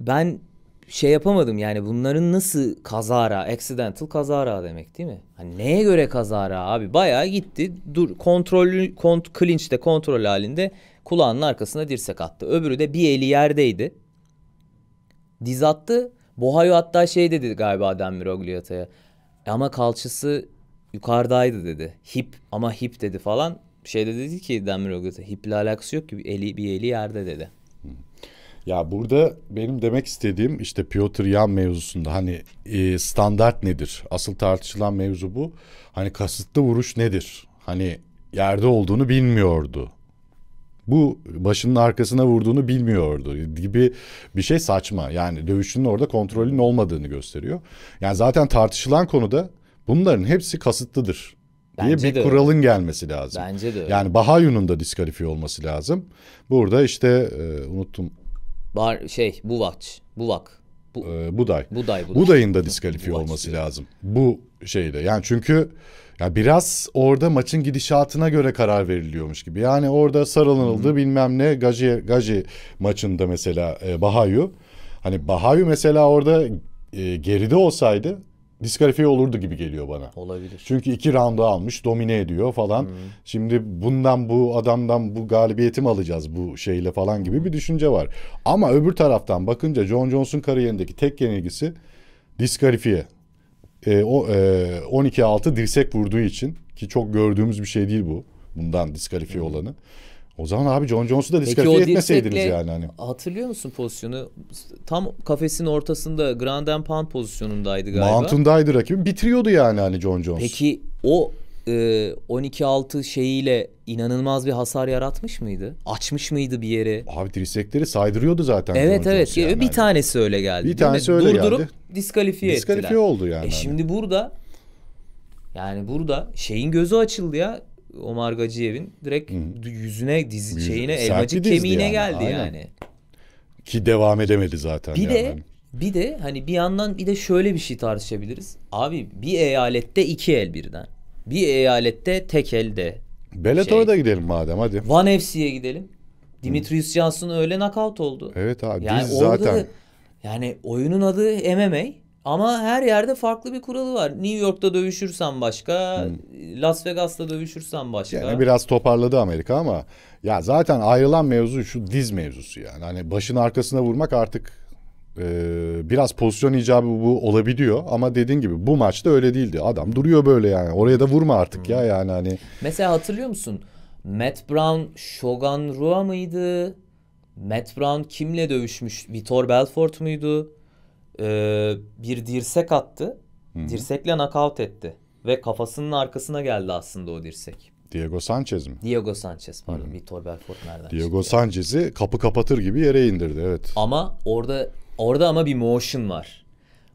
ben şey yapamadım yani bunların nasıl kazara, accidental kazara demek değil mi? Hani neye göre kazara abi? Bayağı gitti. Dur kontrollü kont clinch'te kontrol halinde kulağının arkasına dirsek attı. Öbürü de bir eli yerdeydi. Diz attı. Bohayo hatta şey dedi galiba Demir Ogliata'ya. Ama kalçası yukarıdaydı dedi. Hip ama hip dedi falan. Şey de dedi ki Demir Ogliata hiple alakası yok ki bir eli, bir eli yerde dedi. Ya burada benim demek istediğim işte Piotr Yan mevzusunda hani e, standart nedir? Asıl tartışılan mevzu bu. Hani kasıtlı vuruş nedir? Hani yerde olduğunu bilmiyordu. Bu başının arkasına vurduğunu bilmiyordu gibi bir şey saçma. Yani dövüşünün orada kontrolünün olmadığını gösteriyor. Yani zaten tartışılan konuda bunların hepsi kasıtlıdır diye Bence bir kuralın öyle. gelmesi lazım. Bence de öyle. Yani Bahayun'un da diskalifiye olması lazım. Burada işte e, unuttum Bar şey Buvac, Buvak. Bu, ee, Buday. Buday. Buday. Buday'ın da diskalifiye Buvac olması diyor. lazım. Bu şeyde yani çünkü ya biraz orada maçın gidişatına göre karar veriliyormuş gibi. Yani orada sarılınıldı hı bilmem ne Gaji Gaji maçında mesela e, Bahayu. Hani Bahayu mesela orada e, geride olsaydı diskalifiye olurdu gibi geliyor bana. Olabilir. Çünkü iki roundu almış, domine ediyor falan. Hmm. Şimdi bundan bu adamdan bu galibiyeti mi alacağız bu şeyle falan gibi bir düşünce var. Ama öbür taraftan bakınca John Jones'un kariyerindeki tek yenilgisi diskalifiye. E, o e, 12-6 dirsek vurduğu için ki çok gördüğümüz bir şey değil bu. Bundan diskalifiye hmm. olanı. O zaman abi John Jones'u da diskalifiye etmeseydiniz yani. Hani. Hatırlıyor musun pozisyonu? Tam kafesin ortasında Grand and Pound pozisyonundaydı galiba. Mount'undaydı rakibi. Bitiriyordu yani hani John Jones. Peki o e, 12-6 şeyiyle inanılmaz bir hasar yaratmış mıydı? Açmış mıydı bir yere? Abi dirsekleri saydırıyordu zaten. Evet John evet. Yani. Bir hani. tanesi öyle geldi. Bir tanesi öyle Durdurup geldi. Durdurup diskalifiye, diskalifiye ettiler. oldu yani. E şimdi hani. burada yani burada şeyin gözü açıldı ya. Omar Gaciyev'in direkt Hı. yüzüne diz Yüz, şeyine elmacık kemiğine yani. geldi Aynen. yani. Ki devam edemedi zaten. Bir yani. de bir de hani bir yandan bir de şöyle bir şey tartışabiliriz. Abi bir eyalette iki el birden. Bir eyalette tek elde. Bellator'a şey. da gidelim madem hadi. One FC'ye gidelim. Dimitrius Johnson öyle knockout oldu. Evet abi yani biz zaten. Da, yani oyunun adı MMA. Ama her yerde farklı bir kuralı var. New York'ta dövüşürsen başka, hmm. Las Vegas'ta dövüşürsen başka. Yani biraz toparladı Amerika ama ya zaten ayrılan mevzu şu diz mevzusu yani. Hani başın arkasına vurmak artık e, biraz pozisyon icabı bu olabiliyor ama dediğin gibi bu maçta öyle değildi. Adam duruyor böyle yani. Oraya da vurma artık hmm. ya yani hani. Mesela hatırlıyor musun? Matt Brown Shogun Rua mıydı? Matt Brown kimle dövüşmüş? Vitor Belfort muydu? e, bir dirsek attı. Hı-hı. Dirsekle nakavt etti. Ve kafasının arkasına geldi aslında o dirsek. Diego Sanchez mi? Diego Sanchez pardon. Hmm. Vitor Belfort nereden Diego Sanchez'i kapı kapatır gibi yere indirdi evet. Ama orada orada ama bir motion var.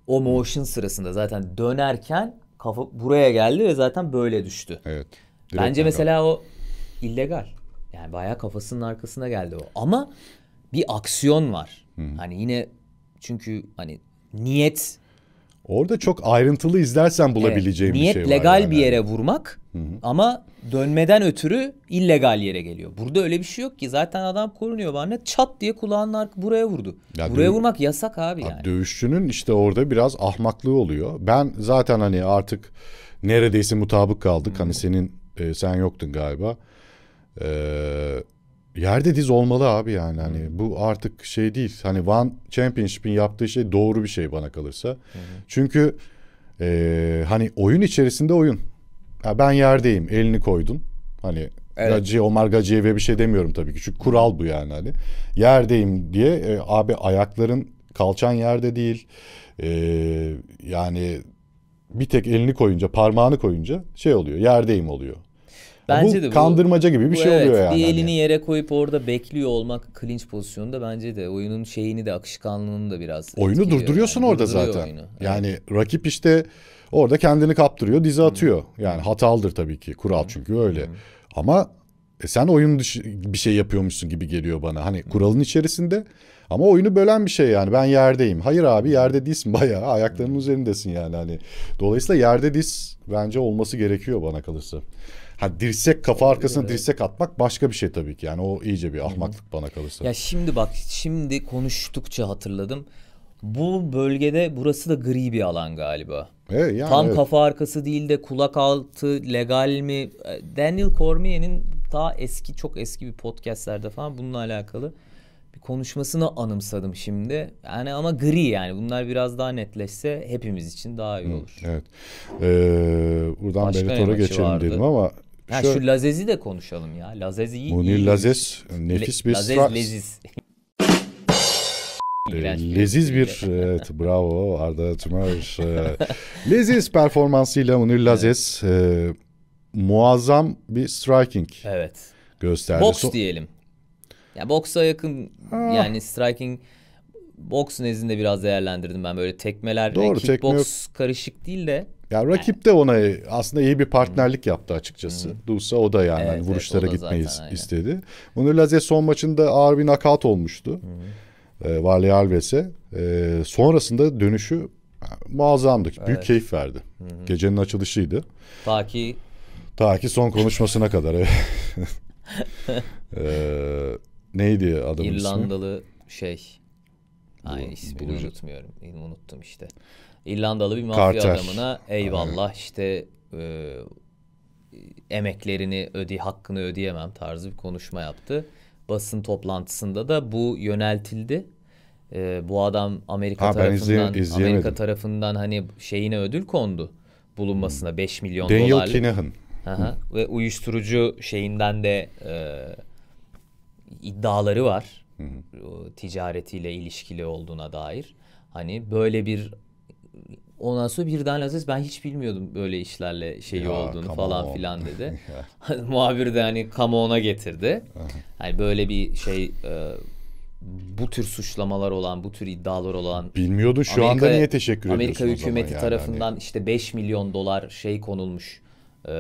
O motion sırasında zaten dönerken kafa buraya geldi ve zaten böyle düştü. Evet. Bence legal. mesela o illegal. Yani bayağı kafasının arkasına geldi o. Ama bir aksiyon var. Hı. Hani yine çünkü hani niyet Orada çok ayrıntılı izlersen bulabileceğim evet, bir şey var. Niyet legal bir yere vurmak Hı-hı. ama dönmeden ötürü illegal yere geliyor. Burada öyle bir şey yok ki zaten adam korunuyor bana çat diye kulağının arka buraya vurdu. Ya buraya dö- vurmak yasak abi ya yani. Dövüşçünün işte orada biraz ahmaklığı oluyor. Ben zaten hani artık neredeyse mutabık kaldık. Hı-hı. Hani senin e, sen yoktun galiba. Eee Yerde diz olmalı abi yani hani hmm. bu artık şey değil hani One Championship'in yaptığı şey doğru bir şey bana kalırsa. Hmm. Çünkü e, hani oyun içerisinde oyun. Ya ben yerdeyim elini koydun hani evet. Gaci, Omar Gaci'ye bir şey demiyorum tabii ki çünkü kural bu yani hani. Yerdeyim diye e, abi ayakların kalçan yerde değil e, yani bir tek elini koyunca parmağını koyunca şey oluyor yerdeyim oluyor. Bence bu de bu, kandırmaca gibi bir bu, şey evet, oluyor yani. Bir elini hani. yere koyup orada bekliyor olmak clinch pozisyonunda bence de oyunun şeyini de akışkanlığını da biraz Oyunu durduruyorsun yani. orada Durduruyor zaten. Oyunu. Yani evet. rakip işte orada kendini kaptırıyor, dizi atıyor. Hmm. Yani hatalıdır tabii ki. Kural çünkü öyle. Hmm. Ama e sen oyun dışı bir şey yapıyormuşsun gibi geliyor bana. Hani kuralın içerisinde ama oyunu bölen bir şey yani. Ben yerdeyim. Hayır abi yerde değilsin bayağı. Ayaklarının üzerindesin yani hani. Dolayısıyla yerde diz bence olması gerekiyor bana kalırsa. Ha dirsek kafa arkasına evet. dirsek atmak başka bir şey tabii ki. Yani o iyice bir ahmaklık bana kalırsa. Ya şimdi bak şimdi konuştukça hatırladım. Bu bölgede burası da gri bir alan galiba. Evet, yani Tam evet. kafa arkası değil de kulak altı legal mi? Daniel Cormier'in daha eski çok eski bir podcastlerde falan bununla alakalı konuşmasını anımsadım şimdi. Yani ama gri yani bunlar biraz daha netleşse hepimiz için daha iyi olur. Hı, evet. Ee, buradan Başka Benito'ra geçelim vardı. dedim ama Ha, şu, şu Lazez'i de konuşalım ya. Lazez'i iyi. Munir Lazez nefis Le, bir Lazez stra- Leziz. leziz bir evet, bravo Arda Tümer. E, leziz performansıyla Munir Lazes evet. e, muazzam bir striking evet. gösterdi. Boks diyelim. Ya boksa yakın ha. Ah. yani striking boks nezdinde biraz değerlendirdim ben böyle tekmeler Doğru, tekme kickbox tekme karışık değil de ya rakip de ona aslında iyi bir partnerlik yaptı açıkçası. Hı-hı. o da yani hani evet, hani vuruşlara evet, gitmeyiz istedi. Bunu Lazio son maçında ağır bir nakat olmuştu. Hı -hı. Ee, Alves'e. E, sonrasında dönüşü muazzamdı. Evet. Büyük keyif verdi. hı Gecenin açılışıydı. Ta ki... Ta ki son konuşmasına kadar. Evet. Ee, Neydi adamın İrlandalı şey. Ay ismini unutmuyorum. Unuttum işte. İrlandalı bir mafya Carter. adamına eyvallah Aynen. işte e, emeklerini öde hakkını ödeyemem tarzı bir konuşma yaptı. Basın toplantısında da bu yöneltildi. E, bu adam Amerika ha, tarafından izleye, Amerika tarafından hani şeyine ödül kondu bulunmasına 5 hmm. milyon Daniel dolarlık. Kinahan. Hı. Ve uyuşturucu şeyinden de e, iddiaları var. Hı hı. ticaretiyle ilişkili olduğuna dair. Hani böyle bir Ondan sonra birden aziz ben hiç bilmiyordum böyle işlerle şeyi ya, olduğunu falan on. filan dedi. Muhabir de hani kamu ona getirdi. hani böyle bir şey e, bu tür suçlamalar olan, bu tür iddialar olan. Bilmiyordu şu Amerika, anda niye teşekkür Amerika ediyorsun Amerika hükümeti yani hani tarafından yani. işte 5 milyon dolar şey konulmuş. E,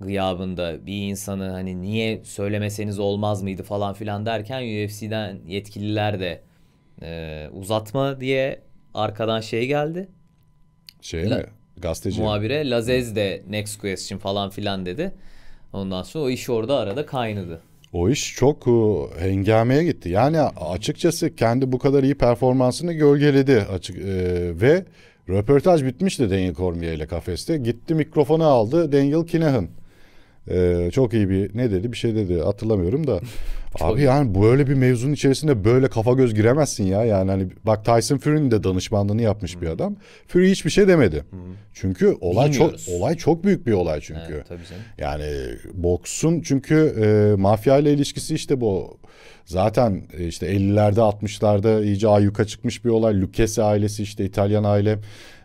gıyabında bir insanı hani niye söylemeseniz olmaz mıydı falan filan derken UFC'den yetkililer de e, uzatma diye arkadan şey geldi. Şey La, mi? Gazeteci. Muhabire Lazez de next question falan filan dedi. Ondan sonra o iş orada arada kaynadı. O iş çok hengameye gitti. Yani açıkçası kendi bu kadar iyi performansını gölgeledi açık e, ve röportaj bitmişti Daniel Cormier ile kafeste. Gitti mikrofonu aldı Daniel Kinahan. Ee, çok iyi bir ne dedi bir şey dedi hatırlamıyorum da. abi yani böyle bir mevzunun içerisinde böyle kafa göz giremezsin ya. Yani hani bak Tyson Fury'nin de danışmanlığını yapmış hı bir adam. Fury hiçbir şey demedi. hı Çünkü olay çok olay çok büyük bir olay çünkü. Evet, tabii canım. Yani e, boksun çünkü e, mafya ile ilişkisi işte bu Zaten e, işte 50'lerde 60'larda iyice ayyuka çıkmış bir olay. Lucchese ailesi işte İtalyan aile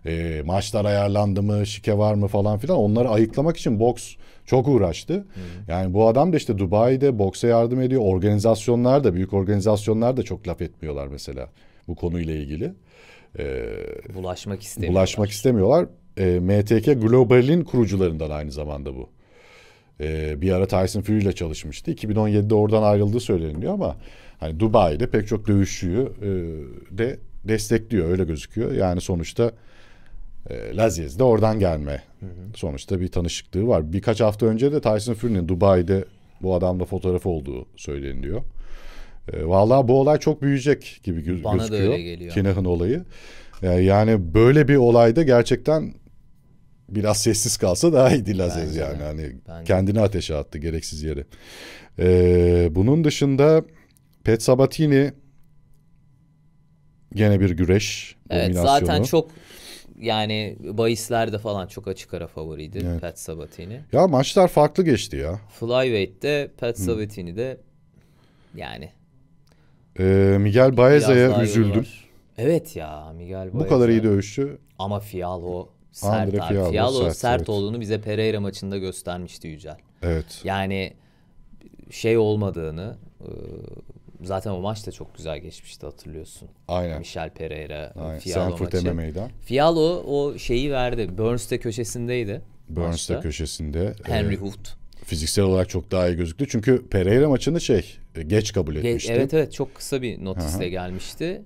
e, maçlar ayarlandı mı şike var mı falan filan onları ayıklamak için boks çok uğraştı. Hı. Yani bu adam da işte Dubai'de boksa yardım ediyor. Organizasyonlar da büyük organizasyonlar da çok laf etmiyorlar mesela bu konuyla ilgili. Ee, bulaşmak istemiyorlar. Bulaşmak istemiyorlar. E, ee, MTK Global'in kurucularından aynı zamanda bu. E, bir ara Tyson Fury ile çalışmıştı. 2017'de oradan ayrıldığı söyleniyor ama hani Dubai'de pek çok dövüşçüyü e, de destekliyor öyle gözüküyor. Yani sonuçta e, Laziez de oradan gelme. Hı hı. Sonuçta bir tanışıklığı var. Birkaç hafta önce de Tyson Fury'nin Dubai'de bu adamla fotoğrafı olduğu söyleniliyor. E, vallahi bu olay çok büyüyecek gibi göz- Bana gözüküyor. Bana da öyle geliyor. Kinah'ın olayı. E, yani böyle bir olayda gerçekten biraz sessiz kalsa daha iyiydi Laziez yani. De. Hani Bence. kendini ateşe attı gereksiz yere. E, bunun dışında Pet Sabatini gene bir güreş. Evet zaten çok yani bahislerde falan çok açık ara favoriydi evet. Pat Sabatini. Ya maçlar farklı geçti ya. Flyweight'te Pat hmm. Sabatini de yani. Ee, Miguel Baeza'ya üzüldüm. Evet ya Miguel Baeza. Bu kadar iyi dövüşçü. Ama Fialo sert. Andre Fialo, Fialo sert, sert evet. olduğunu bize Pereira maçında göstermişti Yücel. Evet. Yani şey olmadığını ıı, zaten o maç da çok güzel geçmişti hatırlıyorsun. Aynen. Michel Pereira, Aynen. Fialo Sanford maçı. MMA'den. Fialo o şeyi verdi. Burns'te köşesindeydi. Burns'te köşesinde. E, Henry e, Fiziksel olarak çok daha iyi gözüktü. Çünkü Pereira maçını şey e, geç kabul etmişti. Ge- evet evet çok kısa bir notisle gelmişti.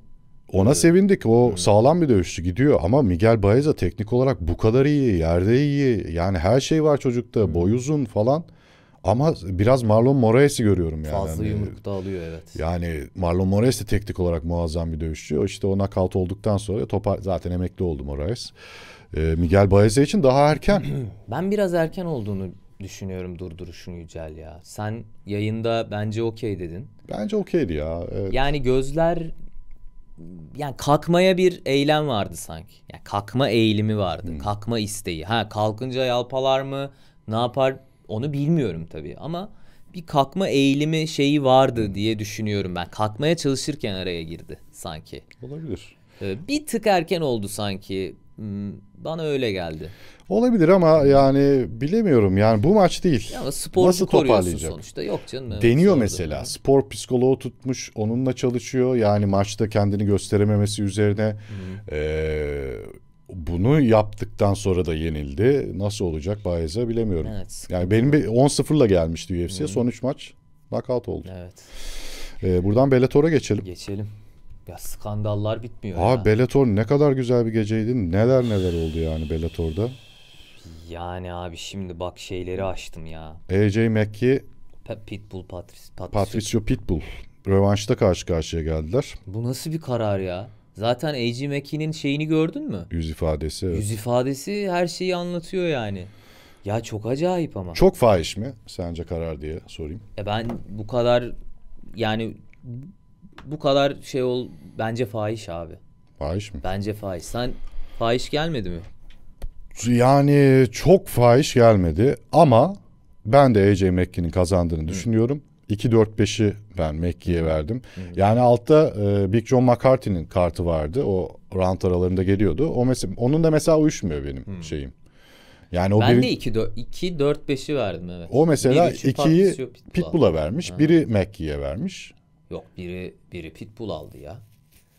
Ona evet. sevindik. O hmm. sağlam bir dövüşçü gidiyor ama Miguel Baeza teknik olarak bu kadar iyi, yerde iyi. Yani her şey var çocukta. Hmm. Boy uzun falan. Ama biraz Marlon Moraes'i görüyorum yani. Fazla hani yumruk da alıyor evet. Yani Marlon Moraes de teknik olarak muazzam bir dövüşçü. O işte o knockout olduktan sonra topa zaten emekli oldu Moraes. Ee, Miguel Baeza için daha erken. ben biraz erken olduğunu düşünüyorum durduruşun Yücel ya. Sen yayında bence okey dedin. Bence okeydi ya. Evet. Yani gözler yani kalkmaya bir eylem vardı sanki. Yani kalkma eğilimi vardı. Hmm. Kalkma isteği. Ha kalkınca yalpalar mı? Ne yapar? Onu bilmiyorum tabii ama bir kalkma eğilimi şeyi vardı hmm. diye düşünüyorum ben. Kalkmaya çalışırken araya girdi sanki. Olabilir. Ee, bir tık erken oldu sanki. Hmm, bana öyle geldi. Olabilir ama yani bilemiyorum yani bu maç değil. Ya sporcu Nasıl toparlayacak? sonuçta yok canım. Deniyor sordu. mesela. Spor psikoloğu tutmuş onunla çalışıyor. Yani maçta kendini gösterememesi üzerine hmm. e, bunu yaptıktan sonra da yenildi. Nasıl olacak Baez'e bilemiyorum. Evet, yani benim 10-0'la gelmişti UFC'ye. Hmm. Son 3 maç nakat oldu. Evet. Ee, buradan Bellator'a geçelim. Geçelim. Ya skandallar bitmiyor Aa, ya. Bellator ne kadar güzel bir geceydi. Neler neler oldu yani Bellator'da. Yani abi şimdi bak şeyleri açtım ya. AJ McKee. Pitbull Patris, Patricio. Patricio Pitbull. Rövanşta karşı karşıya geldiler. Bu nasıl bir karar ya? Zaten A.G. Mackey'nin şeyini gördün mü? Yüz ifadesi. Evet. Yüz ifadesi her şeyi anlatıyor yani. Ya çok acayip ama. Çok fahiş mi sence karar diye sorayım. E ben bu kadar yani bu kadar şey ol bence fahiş abi. Fahiş mi? Bence fahiş. Sen fahiş gelmedi mi? Yani çok fahiş gelmedi ama ben de AJ McKee'nin kazandığını Hı. düşünüyorum. 2-4-5'i ben Mekki'ye verdim. Hı Yani altta e, Big John McCarthy'nin kartı vardı. O rant aralarında geliyordu. O mesela onun da mesela uyuşmuyor benim hı. şeyim. Yani o ben biri, de 2 2 4 5'i verdim evet. O mesela 2'yi Pitbull'a vermiş, ha. biri Mekki'ye vermiş. Yok, biri biri Pitbull aldı ya.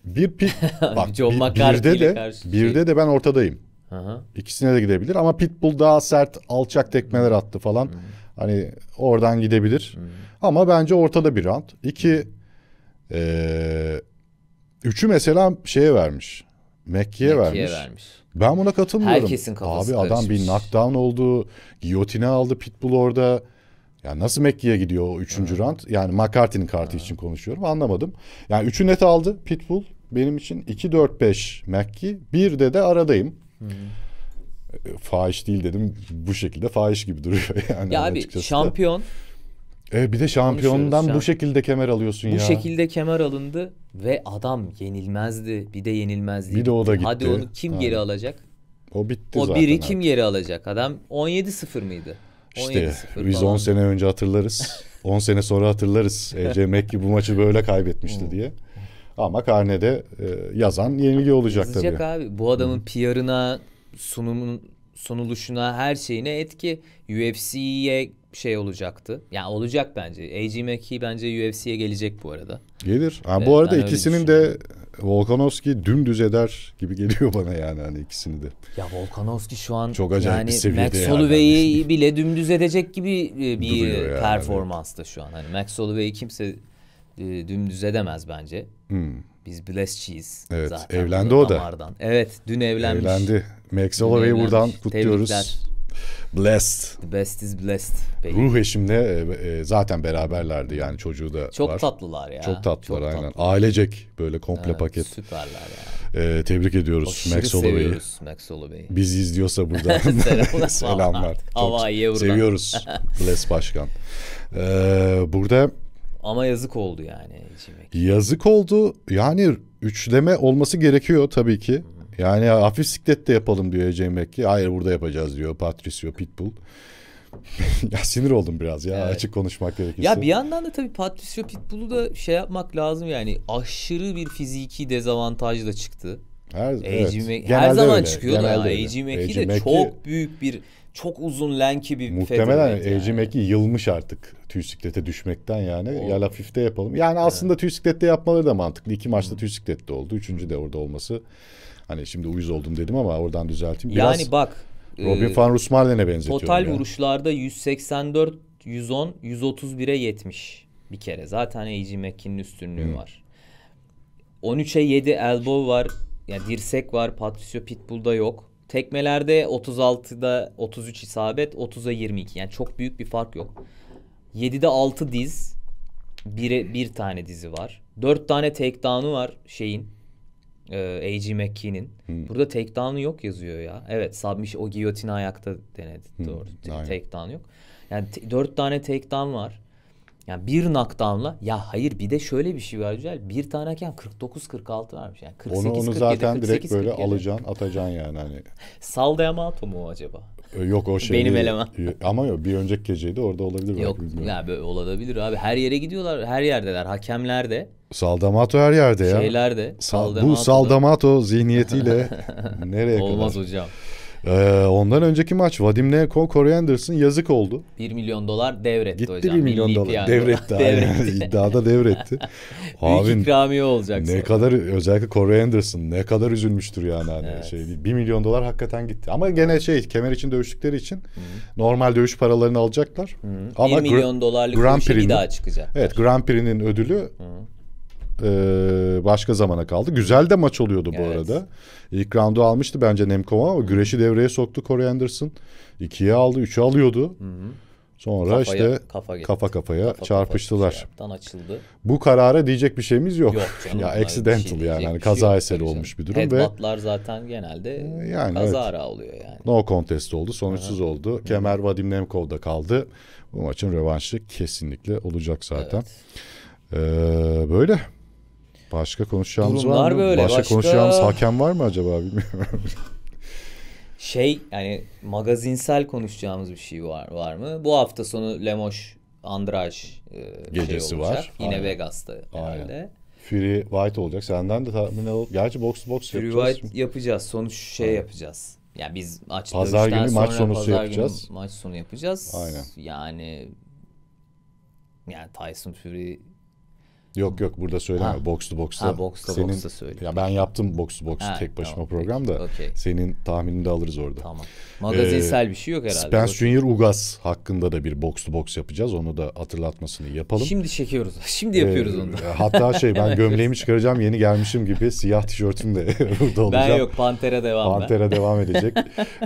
Bir pit bak John bir, birde de şey- birde şey... de ben ortadayım. Aha. İkisine de gidebilir ama Pitbull daha sert alçak tekmeler attı falan. Hı. Hani oradan gidebilir. Hmm. Ama bence ortada bir rant. İki, e, üçü mesela şeye vermiş. Mekke'ye vermiş. vermiş. Ben buna katılmıyorum. Herkesin kafası Abi adam bir knockdown oldu. Giyotine aldı Pitbull orada. Yani nasıl Mekke'ye gidiyor o üçüncü hmm. round? Yani McCarthy'nin kartı hmm. için konuşuyorum. Anlamadım. Yani üçü net aldı Pitbull. Benim için 2-4-5 Mekke. Bir de de aradayım. Hmm. E, fahiş değil dedim. Bu şekilde fahiş gibi duruyor yani. Ya abi açıkçası. şampiyon. E, bir de şampiyondan bu şekilde kemer alıyorsun bu ya. Bu şekilde kemer alındı ve adam yenilmezdi. Bir de yenilmezdi. Bir de o da gitti. Hadi onu kim ha. geri alacak? O bitti o zaten. O biri artık. kim geri alacak? Adam 17-0 mıydı? İşte biz 10 sene önce hatırlarız. 10 sene sonra hatırlarız. Ece Mekki bu maçı böyle kaybetmişti hmm. diye. Ama karnede e, yazan yenilgi olacak Yazacak tabii. abi. Bu adamın hmm. PR'ına, sunumun sunuluşuna her şeyine etki UFC'ye şey olacaktı. Yani olacak bence. AJ McKee bence UFC'ye gelecek bu arada. Gelir. Ha, bu arada ben ikisinin de Volkanovski dümdüz eder gibi geliyor bana yani hani ikisini de. Ya Volkanovski şu an çok acayip yani seviyede Max Holloway'i yani. bile dümdüz edecek gibi e, bir yani. performansta şu an. Hani Max Holloway'i kimse e, dümdüz edemez bence. Hmm. Biz Blessçiyiz. Evet zaten. evlendi o da. Damardan. Evet dün evlenmiş. Evlendi. Max Holloway'ı buradan kutluyoruz. Tebrikler. Blessed. The best is blessed. Baby. Ruh eşimle e, e, zaten beraberlerdi yani çocuğu da Çok var. tatlılar ya. Çok tatlılar Çok aynen. Tatlı. Ailecek böyle komple evet, paket. Süperler ya. E, tebrik ediyoruz Aşırı Max Holloway'ı. Max Holloway'i. Biz izliyorsa burada selamlar. selamlar. Havaiye Seviyoruz Bless Başkan. Ee, burada ama yazık oldu yani. Cimik. Yazık oldu. Yani üçleme olması gerekiyor tabii ki. Yani hafif de yapalım diyor Ece Mekki. Hayır burada yapacağız diyor Patricio Pitbull. ya sinir oldum biraz ya evet. açık konuşmak gerekirse. Ya bir yandan da tabii Patricio Pitbull'u da şey yapmak lazım yani aşırı bir fiziki dezavantajla çıktı. Her, evet. Mac- her zaman öyle. çıkıyordu Genelde ya. AJ McKee de çok büyük bir çok uzun lenki bir Muhtemelen Evcimek'i yani. yılmış artık tüysiklete düşmekten yani. O. Ya hafifte yapalım. Yani aslında evet. tüysiklette yapmaları da mantıklı. İki maçta hmm. tüysiklette oldu. Üçüncü de orada olması. Hani şimdi uyuz oldum dedim ama oradan düzelteyim. Biraz yani bak. Robin e, van Rusmalen'e benzetiyorum. Total yani. vuruşlarda 184, 110, 131'e 70 bir kere. Zaten Eiji Mekkin'in üstünlüğü hmm. var. 13'e 7 elbow var. Yani dirsek var. Patricio Pitbull'da yok. Tekmelerde 36'da 33 isabet, 30'a 22. Yani çok büyük bir fark yok. 7'de 6 diz, 1'e bir tane dizi var. 4 tane takedown'u var şeyin. E, A.G. McKee'nin. Hmm. Burada takedown'u yok yazıyor ya. Evet, submiş o giyotini ayakta denedi. Hmm. Doğru. Takedown yok. Yani 4 tane takedown var. Yani bir knockdown'la ya hayır bir de şöyle bir şey var güzel. Bir tane hakem 49 46 varmış yani 48 onu, onu 47 zaten 48, direkt 48, böyle 47. alacaksın, atacaksın yani hani. Saldayamato mu acaba? Ee, yok o şey. Benim eleman. Ee, ama yok bir önceki geceydi orada olabilir Yok ya böyle olabilir abi. Her yere gidiyorlar. Her yerdeler. Hakemler de. Saldamato her yerde ya. Şeyler de. Sal, bu Saldamato zihniyetiyle nereye Olmaz kadar? Olmaz hocam. Ee, ondan önceki maç Vadim Neko Corey Anderson yazık oldu. 1 milyon dolar devretti Gitti hocam. 1 milyon dolar. Piyango. Devretti. devretti. İddiada devretti. Abi, Büyük ikramiye olacak. Ne sonra. kadar özellikle Corey Anderson ne kadar üzülmüştür yani. Hani evet. şey, 1 milyon dolar hakikaten gitti. Ama gene şey kemer için dövüştükleri için Hı-hı. normal dövüş paralarını alacaklar. Hı-hı. Ama 1 milyon dolarlık Grand Prix'nin, bir şey daha çıkacak. Evet Grand Prix'nin ödülü Hı-hı e, başka zamana kaldı. Güzel de maç oluyordu bu evet. arada. İlk roundu almıştı bence Nemkova ama güreşi devreye soktu Corey Anderson. İkiye aldı, üçü alıyordu. Hı hı. Sonra kafaya, işte kafa, kafa kafaya kafa, çarpıştılar. Kafa, şey açıldı. Bu karara diyecek bir şeyimiz yok. yok canım, ya accidental şey yani hani kaza şey eseri olmuş bir durum ve Headbuttlar zaten genelde e, yani kaza evet. oluyor yani. No contest oldu, sonuçsuz hı oldu. Hı-hı. Kemer Vadim Nemkov'da kaldı. Bu maçın revanşı kesinlikle olacak zaten. Evet. Ee, böyle Başka konuşacağımız Durumlar var mı? Böyle, başka, başka konuşacağımız hakem var mı acaba bilmiyorum. şey yani magazinsel konuşacağımız bir şey var var mı? Bu hafta sonu Lemoş Andraj e, şey gecesi şey var. Yine Aynen. Vegas'ta herhalde. Aynen. Fury White olacak. Senden de tahmin al. Gerçi box box Fury yapacağız. Fury White yapacağız. Sonuç şey Aynen. yapacağız. Yani biz maç pazar günü maç sonusu pazar yapacağız. Günü maç sonu yapacağız. Aynen. Yani yani Tyson Fury Yok yok burada söyleme. Ha. Box to box'ta. Ha box to senin, box'ta söyle. Ya ben yaptım box to box tek başıma tamam. programda. Okay. Senin tahminini de alırız orada. Tamam. Magazinsel ee, bir şey yok herhalde. Spence Junior Ugas hakkında da bir box to box yapacağız. Onu da hatırlatmasını yapalım. Şimdi çekiyoruz. Şimdi yapıyoruz ee, onu. E, hatta şey ben gömleğimi çıkaracağım yeni gelmişim gibi siyah tişörtüm de burada olacak. Ben yok Pantera devam. Pantera devam edecek.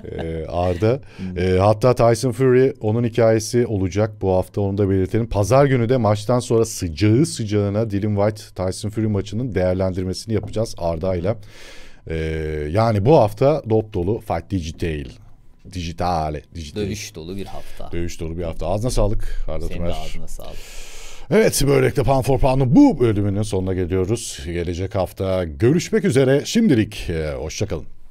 ee, Arda. Hmm. ee, hatta Tyson Fury onun hikayesi olacak bu hafta onu da belirtelim. Pazar günü de maçtan sonra sıcağı sıcağına mesela Dylan White Tyson Fury maçının değerlendirmesini yapacağız Arda ile. Ee, yani bu hafta dop dolu Fight Digital. Dijitale. Digital. Dövüş dolu bir hafta. Dövüş dolu bir hafta. Ağzına sağlık Arda Senin Tümer. Senin ağzına sağlık. Evet böylelikle Pan for Pan'ın bu bölümünün sonuna geliyoruz. Gelecek hafta görüşmek üzere. Şimdilik e, hoşçakalın.